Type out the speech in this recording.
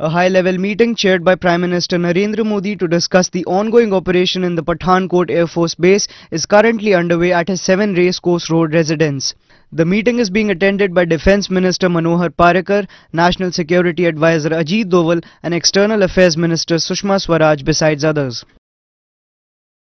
a high-level meeting chaired by Prime Minister Narendra Modi to discuss the ongoing operation in the Pathankot Air Force Base is currently underway at his 7 Course Road residence. The meeting is being attended by Defence Minister Manohar Parikar, National Security Advisor Ajit Doval and External Affairs Minister Sushma Swaraj besides others.